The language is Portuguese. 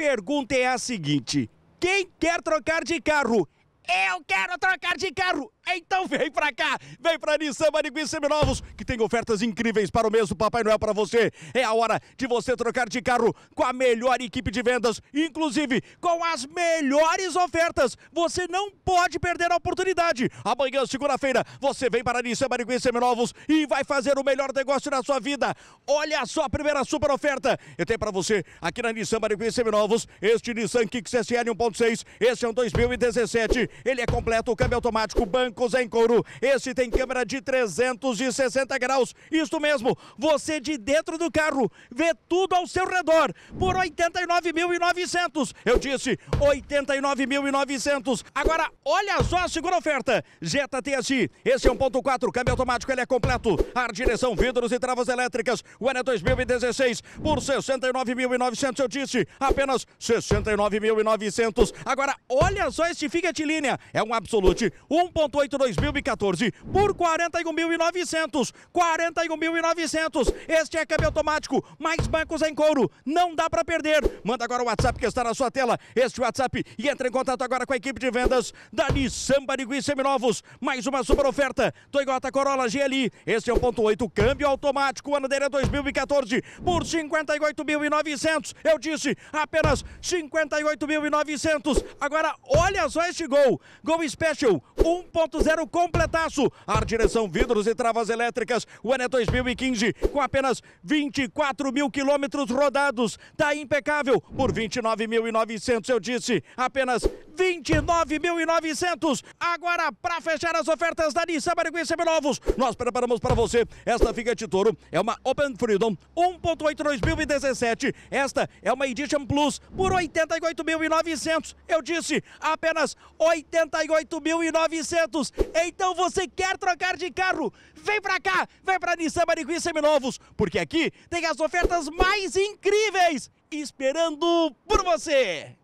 pergunta é a seguinte: quem quer trocar de carro? Eu quero trocar de carro! Então vem pra cá, vem pra Nissan Marigui Seminovos, que tem ofertas incríveis para o mesmo Papai Noel para você. É a hora de você trocar de carro com a melhor equipe de vendas, inclusive com as melhores ofertas. Você não pode perder a oportunidade. Amanhã, segunda-feira, você vem para Nissan Marigui Seminovos e vai fazer o melhor negócio na sua vida. Olha só a primeira super oferta. Eu tenho para você aqui na Nissan Marigui Seminovos, este Nissan Kicks SL 1.6, este é um 2017. Ele é completo, o câmbio é automático, banco Bancos em couro. Este tem câmera de 360 graus. Isso mesmo, você de dentro do carro vê tudo ao seu redor por 89.900. Eu disse 89.900. Agora, olha só a segunda oferta. Jetta TSI, esse é 1.4, câmbio automático, ele é completo. Ar, direção, vidros e travas elétricas. O ano é 2016 por 69.900. Eu disse apenas 69.900. Agora, olha só esse Fiat Linea, É um Absolute 1.8 2014 por 41.900. 41.900. Este é câmbio automático, mais bancos em couro. Não dá para perder. Manda agora o WhatsApp que está na sua tela. Este WhatsApp e entre em contato agora com a equipe de vendas da Nissan Barigui Seminovos. Mais uma super oferta. Toyota Corolla GLI. Este é o ponto 8, câmbio automático, ano dele é 2014 por 58.900. Eu disse apenas 58.900. Agora olha só este gol. Gol special 1.0 completaço. Ar direção vidros e travas elétricas. O é 2015 com apenas 24 mil quilômetros rodados. Tá impecável. Por 29.900 eu disse. Apenas 29.900. Agora, para fechar as ofertas da Nissan Barigui Seminovos, nós preparamos para você esta Fiat Toro. É uma Open Freedom 1.8 2017. Esta é uma Edition Plus por 88.900. Eu disse, apenas 88.900. Então você quer trocar de carro? Vem para cá, vem para Nissan Barigui Seminovos, porque aqui tem as ofertas mais incríveis esperando por você.